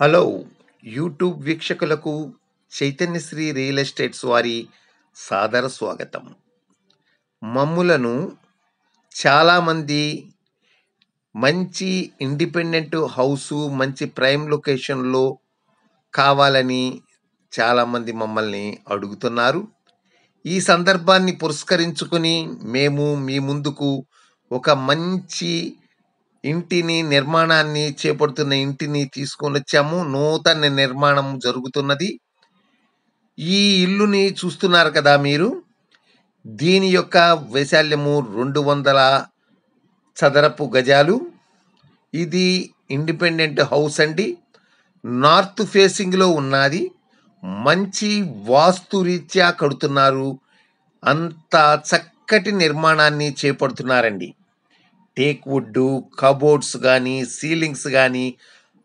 hello YouTube వీక్షకులకు చైతన్యశ్రీ real estates వారి సాదర స్వాగతం మమ్ములను చాలామంది మంచి ఇండిపెండెంట్ హౌసు మంచి ప్రైమ్ లొకేషన్లో కావాలని చాలామంది మమ్మల్ని అడుగుతున్నారు ఈ సందర్భాన్ని పురస్కరించుకుని మేము మీ ముందుకు ఒక మంచి ఇంటిని నిర్మాణాన్ని చేపడుతున్న ఇంటిని తీసుకొని వచ్చాము నూతన నిర్మాణం జరుగుతున్నది ఈ ఇల్లుని చూస్తున్నారు కదా మీరు దీని యొక్క వైశాల్యము రెండు వందల చదరపు గజాలు ఇది ఇండిపెండెంట్ హౌస్ అండి నార్త్ ఫేసింగ్లో ఉన్నది మంచి వాస్తురీత్యా కడుతున్నారు అంత చక్కటి నిర్మాణాన్ని చేపడుతున్నారండి టేక్ వుడ్ కబోర్డ్స్ కానీ సీలింగ్స్ కానీ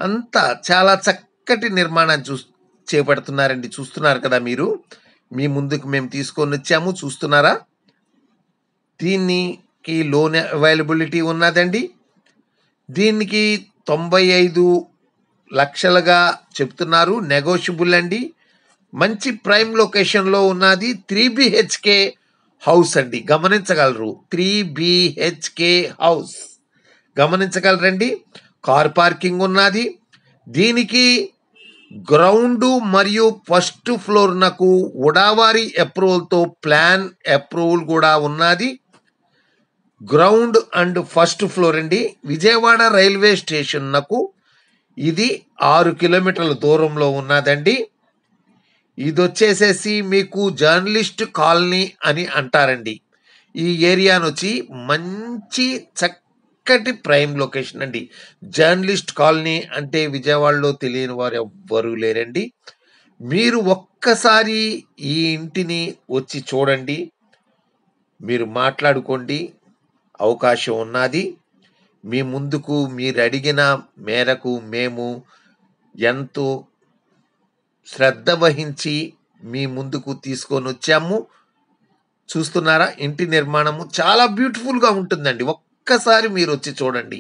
అంతా చాలా చక్కటి నిర్మాణం చూ చేపడుతున్నారండి చూస్తున్నారు కదా మీరు మీ ముందుకు మేము తీసుకొని వచ్చాము చూస్తున్నారా దీనికి లోన్ అవైలబిలిటీ ఉన్నదండి దీనికి తొంభై ఐదు లక్షలుగా చెప్తున్నారు నెగోషియబుల్ అండి మంచి ప్రైమ్ లొకేషన్లో ఉన్నది త్రీ బిహెచ్కే హౌస్ అండి గమనించగలరు త్రీ బిహెచ్కే హౌస్ గమనించగలరండి కార్ పార్కింగ్ ఉన్నది దీనికి గ్రౌండ్ మరియు ఫస్ట్ ఫ్లోర్ నాకు ఉడావారి అప్రూవల్తో ప్లాన్ అప్రూవల్ కూడా ఉన్నది గ్రౌండ్ అండ్ ఫస్ట్ ఫ్లోర్ అండి విజయవాడ రైల్వే స్టేషన్ నాకు ఇది ఆరు కిలోమీటర్ల దూరంలో ఉన్నదండి ఇది వచ్చేసేసి మీకు జర్నలిస్ట్ కాలనీ అని అంటారండి ఈ ఏరియాను వచ్చి మంచి చక్కటి ప్రైమ్ లొకేషన్ అండి జర్నలిస్ట్ కాలనీ అంటే విజయవాడలో తెలియని వారు ఎవ్వరూ లేరండి మీరు ఒక్కసారి ఈ ఇంటిని వచ్చి చూడండి మీరు మాట్లాడుకోండి అవకాశం ఉన్నది మీ ముందుకు మీరు అడిగిన మేరకు మేము ఎంతో శ్రద్ధ వహించి మీ ముందుకు తీసుకొని వచ్చాము చూస్తున్నారా ఇంటి నిర్మాణము చాలా బ్యూటిఫుల్గా ఉంటుందండి ఒక్కసారి మీరు వచ్చి చూడండి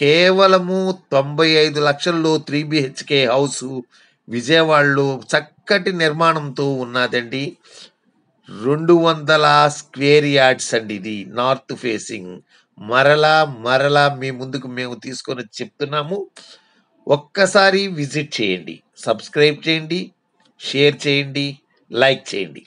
కేవలము తొంభై ఐదు లక్షల్లో త్రీ బిహెచ్కే హౌస్ విజయవాడలో చక్కటి నిర్మాణంతో ఉన్నదండి రెండు వందల స్క్వేర్ యార్డ్స్ అండి ఇది నార్త్ ఫేసింగ్ మరలా మరలా మీ ముందుకు మేము తీసుకొని చెప్తున్నాము ఒక్కసారి విజిట్ చేయండి సబ్స్క్రైబ్ చేయండి షేర్ చేయండి లైక్ చేయండి